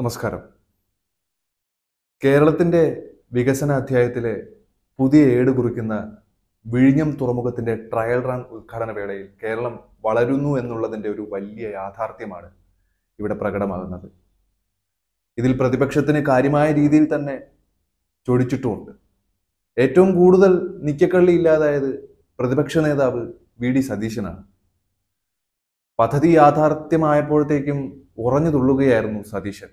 നമസ്കാരം കേരളത്തിൻ്റെ വികസന അധ്യായത്തിലെ പുതിയ ഏട് കുറിക്കുന്ന വിഴിഞ്ഞം തുറമുഖത്തിൻ്റെ ട്രയൽ റൺ ഉദ്ഘാടന വേളയിൽ കേരളം വളരുന്നു എന്നുള്ളതിൻ്റെ ഒരു വലിയ യാഥാർത്ഥ്യമാണ് ഇവിടെ പ്രകടമാകുന്നത് ഇതിൽ പ്രതിപക്ഷത്തിന് കാര്യമായ രീതിയിൽ തന്നെ ചൊടിച്ചിട്ടുമുണ്ട് ഏറ്റവും കൂടുതൽ നിക്കക്കള്ളി ഇല്ലാതായത് പ്രതിപക്ഷ നേതാവ് വി ഡി സതീശനാണ് പദ്ധതി യാഥാർത്ഥ്യമായപ്പോഴത്തേക്കും ഉറഞ്ഞു തുള്ളുകയായിരുന്നു സതീശൻ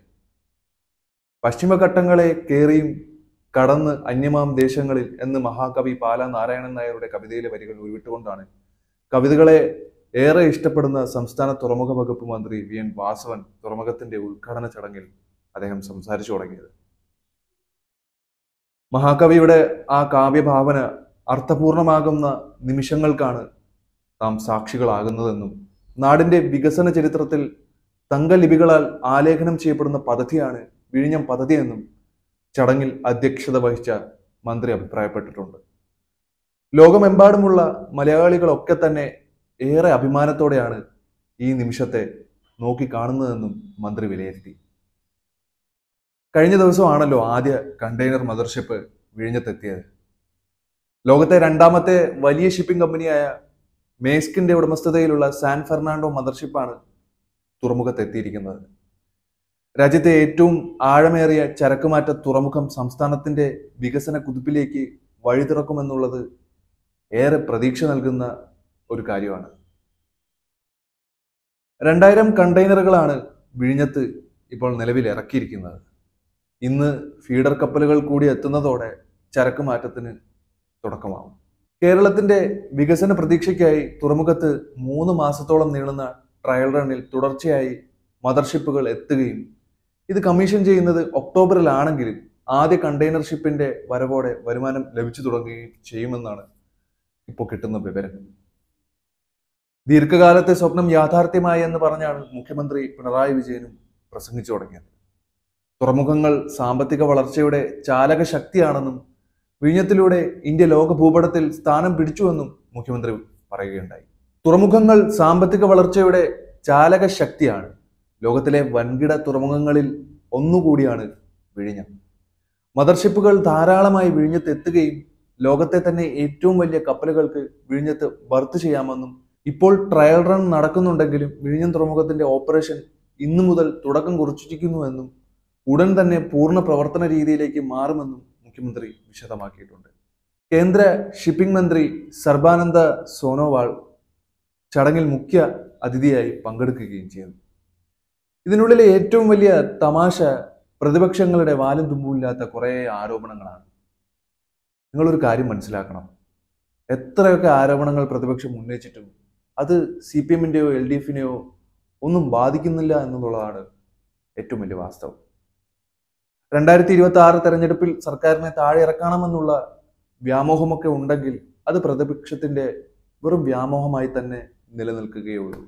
പശ്ചിമഘട്ടങ്ങളെ കയറിയും കടന്ന് അന്യമാം ദേശങ്ങളിൽ എന്ന് മഹാകവി പാല നാരായണൻ നായരുടെ കവിതയിലെ വരികൾ ഉരുവിട്ടുകൊണ്ടാണ് കവിതകളെ ഏറെ ഇഷ്ടപ്പെടുന്ന സംസ്ഥാന തുറമുഖ വകുപ്പ് മന്ത്രി വി എൻ വാസവൻ തുറമുഖത്തിന്റെ ഉദ്ഘാടന ചടങ്ങിൽ അദ്ദേഹം സംസാരിച്ചു തുടങ്ങിയത് മഹാകവിയുടെ ആ കാവ്യഭാവന അർത്ഥപൂർണമാകുന്ന നിമിഷങ്ങൾക്കാണ് നാം സാക്ഷികളാകുന്നതെന്നും നാടിന്റെ വികസന ചരിത്രത്തിൽ തങ്കലിപികളാൽ ആലേഖനം ചെയ്യപ്പെടുന്ന പദ്ധതിയാണ് വിഴിഞ്ഞം പദ്ധതി എന്നും ചടങ്ങിൽ അധ്യക്ഷത വഹിച്ച മന്ത്രി അഭിപ്രായപ്പെട്ടിട്ടുണ്ട് ലോകമെമ്പാടുമുള്ള മലയാളികളൊക്കെ തന്നെ ഏറെ അഭിമാനത്തോടെയാണ് ഈ നിമിഷത്തെ നോക്കിക്കാണുന്നതെന്നും മന്ത്രി വിലയിരുത്തി കഴിഞ്ഞ ദിവസമാണല്ലോ ആദ്യ കണ്ടെയ്നർ മദർഷിപ്പ് വിഴിഞ്ഞത്തെത്തിയത് ലോകത്തെ രണ്ടാമത്തെ വലിയ ഷിപ്പിംഗ് കമ്പനിയായ മേസ്കിന്റെ ഉടമസ്ഥതയിലുള്ള സാൻ ഫെർണാണ്ടോ മദർഷിപ്പാണ് തുറമുഖത്തെത്തിയിരിക്കുന്നത് രാജ്യത്തെ ഏറ്റവും ആഴമേറിയ ചരക്കുമാറ്റ തുറമുഖം സംസ്ഥാനത്തിന്റെ വികസന കുതിപ്പിലേക്ക് വഴി തുറക്കുമെന്നുള്ളത് ഏറെ പ്രതീക്ഷ നൽകുന്ന ഒരു കാര്യമാണ് രണ്ടായിരം കണ്ടെയ്നറുകളാണ് വിഴിഞ്ഞത്ത് ഇപ്പോൾ നിലവിൽ ഇറക്കിയിരിക്കുന്നത് ഇന്ന് ഫീഡർ കപ്പലുകൾ കൂടി എത്തുന്നതോടെ ചരക്ക് മാറ്റത്തിന് കേരളത്തിന്റെ വികസന പ്രതീക്ഷയ്ക്കായി തുറമുഖത്ത് മൂന്ന് മാസത്തോളം നീളുന്ന ട്രയൽ റണ്ണിൽ തുടർച്ചയായി മദർഷിപ്പുകൾ എത്തുകയും ഇത് കമ്മീഷൻ ചെയ്യുന്നത് ഒക്ടോബറിലാണെങ്കിലും ആദ്യ കണ്ടെയ്നർ ഷിപ്പിന്റെ വരവോടെ വരുമാനം ലഭിച്ചു തുടങ്ങുകയും ചെയ്യുമെന്നാണ് ഇപ്പോൾ കിട്ടുന്ന വിവരം ദീർഘകാലത്തെ സ്വപ്നം യാഥാർത്ഥ്യമായി എന്ന് പറഞ്ഞാണ് മുഖ്യമന്ത്രി പിണറായി വിജയനും പ്രസംഗിച്ചു തുടങ്ങിയത് തുറമുഖങ്ങൾ സാമ്പത്തിക വളർച്ചയുടെ ചാലക ശക്തിയാണെന്നും വിഴിഞ്ഞത്തിലൂടെ ഇന്ത്യ ലോക ഭൂപടത്തിൽ സ്ഥാനം പിടിച്ചുവെന്നും മുഖ്യമന്ത്രി പറയുകയുണ്ടായി തുറമുഖങ്ങൾ സാമ്പത്തിക വളർച്ചയുടെ ചാലക ശക്തിയാണ് ലോകത്തിലെ വൻകിട തുറമുഖങ്ങളിൽ ഒന്നുകൂടിയാണ് വിഴിഞ്ഞം മദർഷിപ്പുകൾ ധാരാളമായി വിഴിഞ്ഞത്ത് എത്തുകയും ലോകത്തെ തന്നെ ഏറ്റവും വലിയ കപ്പലുകൾക്ക് വിഴിഞ്ഞത്ത് ബർത്ത് ചെയ്യാമെന്നും ഇപ്പോൾ ട്രയൽ റൺ നടക്കുന്നുണ്ടെങ്കിലും വിഴിഞ്ഞം തുറമുഖത്തിന്റെ ഓപ്പറേഷൻ ഇന്നു മുതൽ തുടക്കം കുറിച്ചിരിക്കുന്നുവെന്നും ഉടൻ തന്നെ പൂർണ്ണ പ്രവർത്തന രീതിയിലേക്ക് മാറുമെന്നും മുഖ്യമന്ത്രി വിശദമാക്കിയിട്ടുണ്ട് കേന്ദ്ര ഷിപ്പിംഗ് മന്ത്രി സർബാനന്ദ സോനോവാൾ ചടങ്ങിൽ മുഖ്യ അതിഥിയായി പങ്കെടുക്കുകയും ചെയ്തു ഇതിനുള്ളിലെ ഏറ്റവും വലിയ തമാശ പ്രതിപക്ഷങ്ങളുടെ വാലും തുമ്പുമില്ലാത്ത കുറേ ആരോപണങ്ങളാണ് നിങ്ങളൊരു കാര്യം മനസ്സിലാക്കണം എത്രയൊക്കെ ആരോപണങ്ങൾ പ്രതിപക്ഷം ഉന്നയിച്ചിട്ടും അത് സി പി എമ്മിൻ്റെയോ എൽ ഡി എഫിനെയോ ഒന്നും ബാധിക്കുന്നില്ല എന്നുള്ളതാണ് ഏറ്റവും വലിയ വാസ്തവം രണ്ടായിരത്തി ഇരുപത്തി ആറ് തെരഞ്ഞെടുപ്പിൽ സർക്കാരിനെ താഴെ ഇറക്കണമെന്നുള്ള വ്യാമോഹമൊക്കെ ഉണ്ടെങ്കിൽ അത് പ്രതിപക്ഷത്തിൻ്റെ വെറും വ്യാമോഹമായി തന്നെ നിലനിൽക്കുകയുള്ളൂ